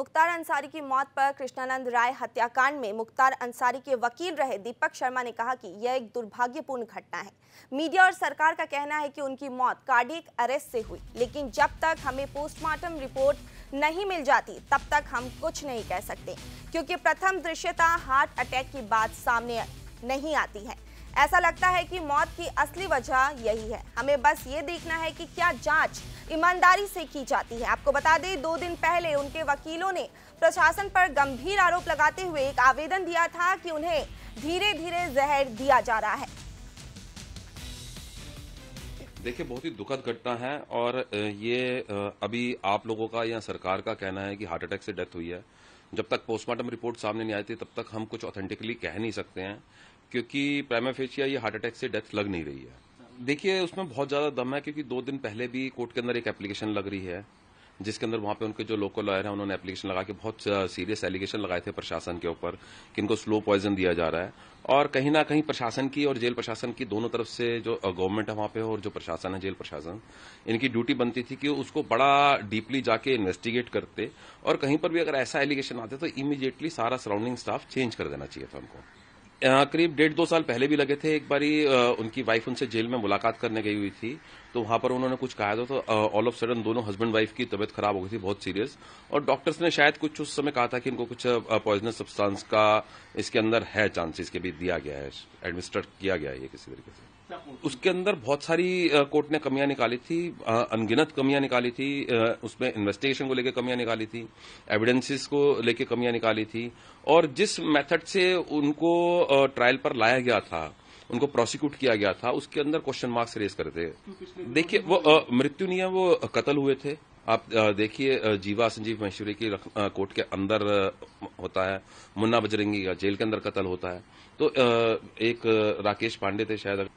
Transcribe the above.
मुख्तार अंसारी की मौत पर कृष्णानंद राय हत्याकांड में मुख्तार अंसारी के वकील रहे दीपक शर्मा ने कहा कि यह एक दुर्भाग्यपूर्ण घटना है मीडिया और सरकार का कहना है कि उनकी मौत कार्डियक अरेस्ट से हुई लेकिन जब तक हमें पोस्टमार्टम रिपोर्ट नहीं मिल जाती तब तक हम कुछ नहीं कह सकते क्योंकि प्रथम दृश्यता हार्ट अटैक की बात सामने नहीं आती है ऐसा लगता है कि मौत की असली वजह यही है हमें बस ये देखना है कि क्या जांच ईमानदारी से की जाती है आपको बता दें दो दिन पहले उनके वकीलों ने प्रशासन पर गंभीर आरोप लगाते हुए एक आवेदन दिया था कि उन्हें धीरे धीरे जहर दिया जा रहा है देखिए बहुत ही दुखद घटना है और ये अभी आप लोगों का या सरकार का कहना है कि हार्ट अटैक से डेथ हुई है जब तक पोस्टमार्टम रिपोर्ट सामने नहीं आती तब तक हम कुछ ऑथेंटिकली कह नहीं सकते हैं क्योंकि प्राइमाफेशिया ये हार्ट अटैक से डेथ लग नहीं रही है देखिए उसमें बहुत ज्यादा दम है क्योंकि दो दिन पहले भी कोर्ट के अंदर एक एप्लीकेशन लग रही है जिसके अंदर वहां पे उनके जो लोकल लॉयर हैं उन्होंने एप्लीकेशन लगा के बहुत सीरियस एलिगेशन लगाए थे प्रशासन के ऊपर कि इनको स्लो पॉइजन दिया जा रहा है और कहीं ना कहीं प्रशासन की और जेल प्रशासन की दोनों तरफ से जो गवर्नमेंट है वहां पे और जो प्रशासन है जेल प्रशासन इनकी ड्यूटी बनती थी कि उसको बड़ा डीपली जाके इन्वेस्टिगेट करते और कहीं पर भी अगर ऐसा एलिगेशन आते तो इमीडिएटली सारा सराउंडिंग स्टाफ चेंज कर देना चाहिए था उनको करीब डेढ़ दो साल पहले भी लगे थे एक बारी उनकी वाइफ उनसे जेल में मुलाकात करने गई हुई थी तो वहां पर उन्होंने कुछ कहा था तो ऑल ऑफ सडन दोनों हस्बैंड वाइफ की तबीयत खराब हो गई थी बहुत सीरियस और डॉक्टर्स ने शायद कुछ उस समय कहा था कि इनको कुछ पॉइजनस सब्सटेंस का इसके अंदर है चांसेस के भी दिया गया है एडमिनिस्टर किया गया है किसी तरीके से उसके अंदर बहुत सारी कोर्ट ने कमियां निकाली थी अनगिनत कमियां निकाली थी उसमें इन्वेस्टिगेशन को लेकर कमियां निकाली थी एविडेंसेस को लेकर कमियां निकाली थी और जिस मेथड से उनको ट्रायल पर लाया गया था उनको प्रोसिक्यूट किया गया था उसके अंदर क्वेश्चन मार्क्स रेज करते देखिए वो मृत्यु नहीं है वो कत्ल हुए थे आप देखिए जीवा संजीव महेश्वरी की कोर्ट के अंदर होता है मुन्ना बजरंगी का जेल के अंदर कत्ल होता है तो एक राकेश पांडे थे शायद